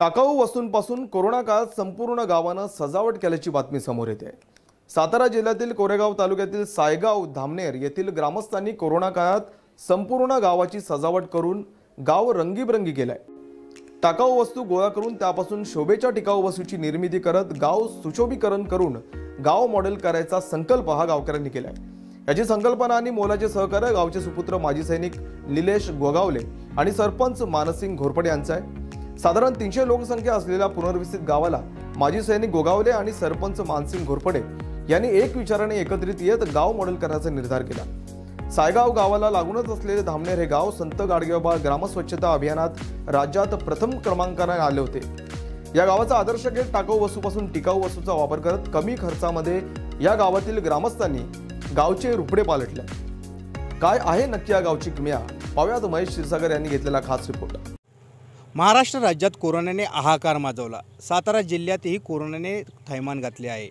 टाकाऊ वस्तूंपासून कोरोना काळात संपूर्ण गावानं सजावट केल्याची बातमी समोर येते सातारा जिल्ह्यातील कोरेगाव तालुक्यातील सायगाव धामनेर येथील ग्रामस्थांनी कोरोना काळात संपूर्ण गावाची सजावट करून गाव रंगीबिरंगी केलाय टाकाऊ वस्तू गोळा करून त्यापासून शोभेच्या टिकाऊ वस्तूची निर्मिती करत गाव सुशोभीकरण करून गाव मॉडेल करायचा संकल्प हा गावकऱ्यांनी केलाय याची संकल्पना आणि मोलाचे सहकार्य गावचे सुपुत्र माजी सैनिक निलेश गोगावले आणि सरपंच मानसिंग घोरपडे यांचा आहे साधारण तीनशे लोकसंख्या असलेल्या पुनर्वसित गावाला माजी सैनिक गोगावले आणि सरपंच मानसिंग घोरपडे यांनी एक विचाराने एकत्रित येत गाव मॉडेल करण्याचा निर्धार केला सायगाव गावाला लागूनच असलेले धामनेर हे गाव संत गाडगेबाबा ग्रामस्वच्छता अभियानात राज्यात प्रथम क्रमांकाने आले होते या गावाचा आदर्श घेत टाकाऊ वस्तूपासून टिकाऊ वस्तूचा वापर करत कमी खर्चामध्ये या गावातील ग्रामस्थांनी गावचे रुपडे पालटले काय आहे नक्की या गावची किमया पाव्यात महेश क्षीरसागर यांनी घेतलेला खास रिपोर्ट महाराष्ट्र राज्यात कोरोनाने आहाकार माजवला सातारा जिल्ह्यातही कोरोनाने थैमान घातले आहे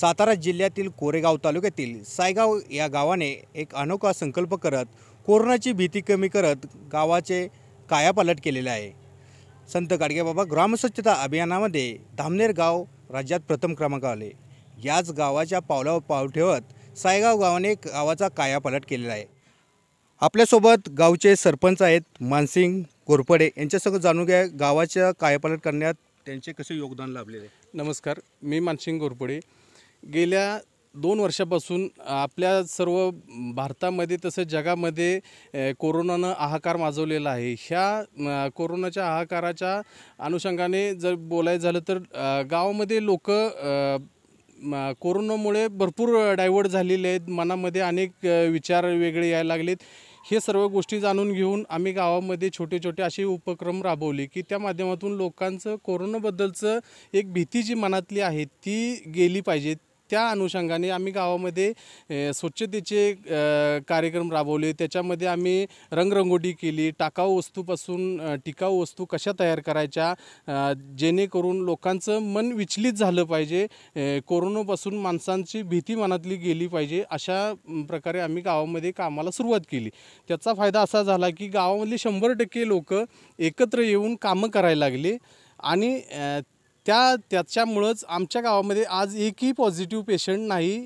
सातारा जिल्ह्यातील कोरेगाव तालुक्यातील सायगाव या गावाने एक अनोखा संकल्प करत कोरोनाची भीती कमी करत गावाचे कायापालट केलेले आहे संत गाडगेबाबा ग्रामस्वच्छता अभियानामध्ये धामनेर गाव राज्यात प्रथम क्रमांक आले याच गावाच्या पावलावर पाऊल ठेवत सायगाव गावाने गावाचा कायापालट केलेला आहे आपल्यासोबत गावचे सरपंच आहेत मानसिंग घोरपडे यांच्यासोबत जाणून घ्या गावाच्या कायापालट करण्यात त्यांचे कसे योगदान लाभलेले नमस्कार मी मानसिंग घोरपडे गेल्या दोन वर्षापासून आपल्या सर्व भारतामध्ये तसंच जगामध्ये कोरोनानं आहाकार माजवलेला आहे ह्या कोरोनाच्या आहाकाराच्या अनुषंगाने जर बोलायचं झालं तर गावामध्ये लोक कोरोनामुळे भरपूर डायवर्ट झालेले आहेत मनामध्ये अनेक विचार वेगळे यायला लागलेत हे सर्व गोष्टी जाणून घेऊन आम्ही गावामध्ये छोटे छोटे असे उपक्रम राबवले की त्या माध्यमातून लोकांचं कोरोनाबद्दलचं एक भीती जी मनातली आहे ती गेली पाहिजे त्या अनुषंगाने आम्ही गावामध्ये स्वच्छतेचे कार्यक्रम राबवले त्याच्यामध्ये आम्ही रंगरंगोटी केली टाकाऊ वस्तूपासून टिकाऊ वस्तू कशा तयार करायच्या जेणेकरून लोकांचं मन विचलित झालं पाहिजे कोरोनापासून माणसांची भीती मनातली गेली पाहिजे अशा प्रकारे आम्ही गावामध्ये कामाला सुरुवात केली त्याचा फायदा असा झाला की गावामधले शंभर टक्के लोक एकत्र येऊन कामं करायला लागले आणि त्या त्याच्यामुळंच आमच्या गावामध्ये आज एकही पॉझिटिव्ह पेशंट नाही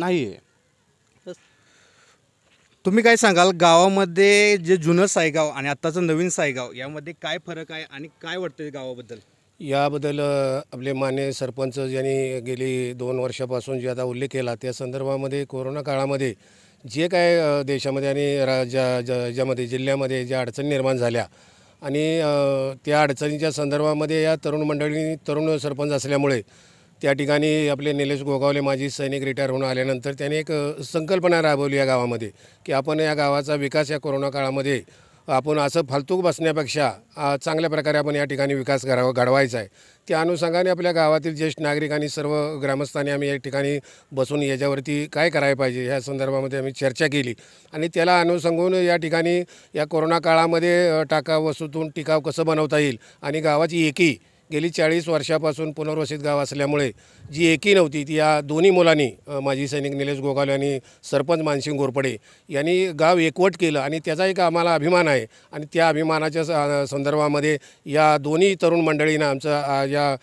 नाही आहे तुम्ही काय सांगाल गावामध्ये जे जुनं सायगाव आणि आत्ताचं नवीन सायगाव यामध्ये काय फरक आहे आणि काय वाटतं गावाबद्दल याबद्दल आपले मान्य सरपंच ज्यांनी गेली दोन वर्षापासून जे आता उल्लेख केला त्या संदर्भामध्ये कोरोना काळामध्ये जे काय देशामध्ये आणि राज्या ज्यामध्ये जिल्ह्यामध्ये ज्या अडचणी निर्माण झाल्या आणि त्या अडचणीच्या संदर्भामध्ये या तरुण मंडळींनी तरुण सरपंच असल्यामुळे त्या ठिकाणी आपले निलेश गोगावले माजी सैनिक रिटायर होऊन आल्यानंतर त्याने एक संकल्पना राबवली या गावामध्ये की आपण या गावाचा विकास या कोरोना काळामध्ये आपण असं फालतूक बसण्यापेक्षा चांगल्या प्रकारे आपण या ठिकाणी विकास करावा घडवायचा आहे त्या अनुषंगाने आपल्या गावातील ज्येष्ठ नागरिक आणि सर्व ग्रामस्थांनी आम्ही या ठिकाणी बसून याच्यावरती काय करायला पाहिजे ह्या संदर्भामध्ये आम्ही चर्चा केली आणि त्याला अनुषंगून या ठिकाणी या कोरोना काळामध्ये टाका वसूतून टिकाव कसं बनवता येईल आणि गावाची एकी गेली चाळीस वर्षापासून पुनर्वसित गाव असल्यामुळे जी एकी नव्हती ती या दोन्ही मुलांनी माजी सैनिक निलेश गोगावले आणि सरपंच मानसिंग घोरपडे यांनी गाव एकवट केलं आणि त्याचा एक आम्हाला अभिमान आहे आणि त्या अभिमानाच्या संदर्भामध्ये या दोन्ही तरुण मंडळींना आमचं या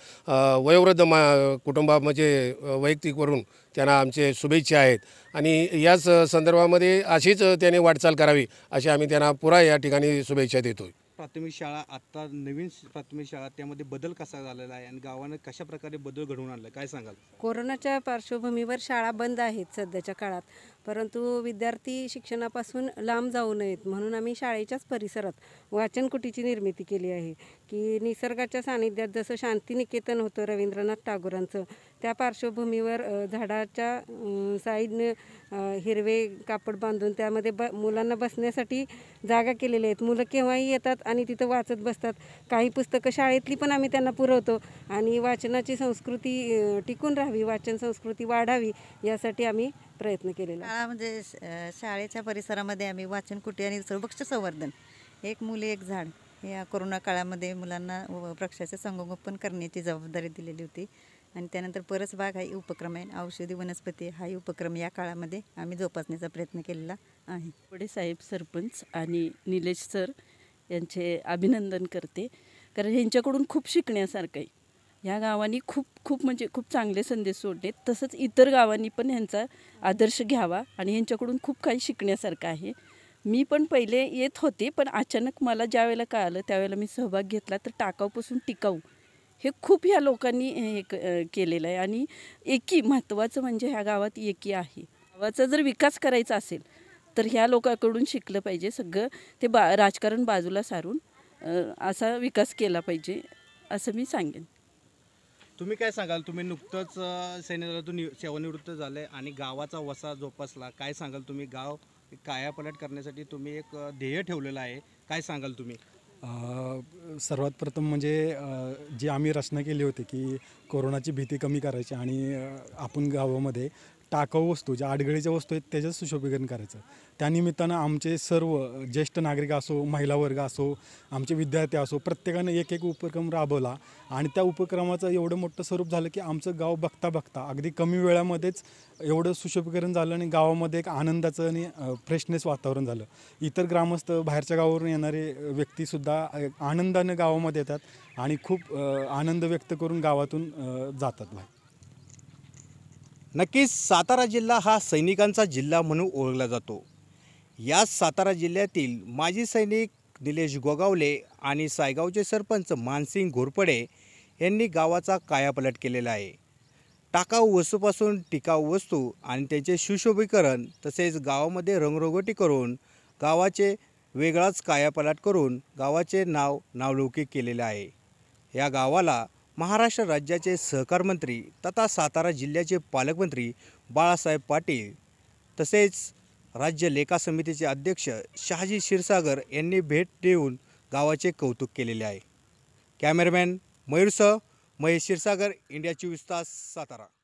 वयोवृद्ध मा कुटुंबा म्हणजे वैयक्तिकवरून त्यांना आमचे शुभेच्छा आहेत आणि याच संदर्भामध्ये अशीच त्याने वाटचाल करावी अशी आम्ही त्यांना पुरा या ठिकाणी शुभेच्छा देतो प्राथमिक शाळा आत्ता नवीन प्राथमिक शाळा त्यामध्ये बदल कसा झालेला आहे आणि गावाने कशा प्रकारे बदल घडवून आणला काय सांगाल कोरोनाच्या पार्श्वभूमीवर शाळा बंद आहेत सध्याच्या काळात परंतु विद्यार्थी शिक्षणापासून लांब जाऊ नयेत म्हणून आम्ही शाळेच्याच परिसरात वाचनकुटीची निर्मिती केली आहे की निसर्गाच्या सानिध्यात जसं शांतिनिकेतन होतं रवींद्रनाथ टागोरांचं त्या पार्श्वभूमीवर झाडाच्या साईडनं हिरवे कापड बांधून त्यामध्ये ब मुलांना बसण्यासाठी जागा केलेल्या आहेत मुलं केव्हाही येतात आणि तिथं वाचत बसतात काही पुस्तकं शाळेतली पण आम्ही त्यांना पुरवतो आणि वाचनाची संस्कृती टिकून राहावी वाचन संस्कृती वाढावी यासाठी आम्ही प्रयत्न केलेला म्हणजे शाळेच्या परिसरामध्ये आम्ही वाचन कुटी आणि सर्वक्ष संवर्धन एक मुले एक झाड या कोरोना काळामध्ये मुलांना वृक्षाचे संगोपन करण्याची जबाबदारी दिलेली होती आणि त्यानंतर परस बाग हा उपक्रम आहे औषधी वनस्पती हा उपक्रम या काळामध्ये आम्ही जोपासण्याचा प्रयत्न केलेला आहे पुढे साहेब सरपंच आणि निलेश सर यांचे अभिनंदन करते कारण ह्यांच्याकडून खूप शिकण्यासारखं आहे ह्या गावांनी खूप खूप म्हणजे खूप चांगले संदेश सोडले तसंच इतर गावांनी पण ह्यांचा आदर्श घ्यावा आणि ह्यांच्याकडून खूप काही शिकण्यासारखं आहे मी पण पहिले येत होते पण अचानक मला ज्या वेळेला आलं त्यावेळेला मी सहभाग घेतला तर टाकाऊपासून टिकाऊ हे खूप ह्या लोकांनी हे केलेलं आहे आणि एकी महत्त्वाचं म्हणजे ह्या गावात एकी आहे गावाचा जर विकास करायचा असेल तर ह्या लोकांकडून शिकलं पाहिजे सगळं ते बा राजकारण बाजूला सारून असा विकास केला पाहिजे असं मी सांगेन तुम्ही काय सांगाल तुम्ही नुकतंच सैन्यदलातून सेवानिवृत्त झाले आणि गावाचा वसा जोपासला काय सांगाल तुम्ही गाव कायापलट करण्यासाठी तुम्ही एक ध्येय ठेवलेलं आहे काय सांगाल तुम्ही सर्वात प्रथम म्हणजे जी आम्ही रचना केली होती की कोरोनाची भीती कमी करायची आणि आपण गावामध्ये टाकाऊ वस्तू ज्या आडगळीच्या वस्तू आहेत त्याच्यात सुशोभीकरण करायचं त्यानिमित्तानं आमचे सर्व ज्येष्ठ नागरिक असो महिला वर्ग असो आमचे विद्यार्थी असो प्रत्येकानं एक एक उपक्रम राबवला आणि त्या उपक्रमाचं एवढं मोठं स्वरूप झालं की आमचं गाव बघता बघता अगदी कमी वेळामध्येच एवढं सुशोभीकरण झालं आणि गावामध्ये एक आनंदाचं आणि फ्रेशनेस वातावरण झालं इतर ग्रामस्थ बाहेरच्या गावावरून येणारे व्यक्तीसुद्धा आनंदानं गावामध्ये येतात आणि खूप आनंद व्यक्त करून गावातून जातात बाहेर नक्कीच सातारा जिल्हा हा सैनिकांचा जिल्हा म्हणून ओळखला जातो या सातारा जिल्ह्यातील माजी सैनिक निलेश गोगावले आणि सायगावचे सरपंच मानसिंग घोरपडे यांनी गावाचा कायापलट केलेला आहे टाकाऊ वस्तूपासून टिकाऊ वस्तू आणि त्याचे सुशोभीकरण तसेच गावामध्ये रंगरोगटी करून गावाचे वेगळाच कायापलट करून गावाचे नाव नावलौकिक केलेले आहे या गावाला महाराष्ट्र राज्याचे सहकार मंत्री तथा सातारा जिल्ह्याचे पालकमंत्री बाळासाहेब पाटील तसेच राज्य लेखा समितीचे अध्यक्ष शहाजी क्षीरसागर यांनी भेट देऊन गावाचे कौतुक केलेले आहे कॅमेरामॅन मयूरसह महेश क्षीरसागर इंडिया चोवीस सातारा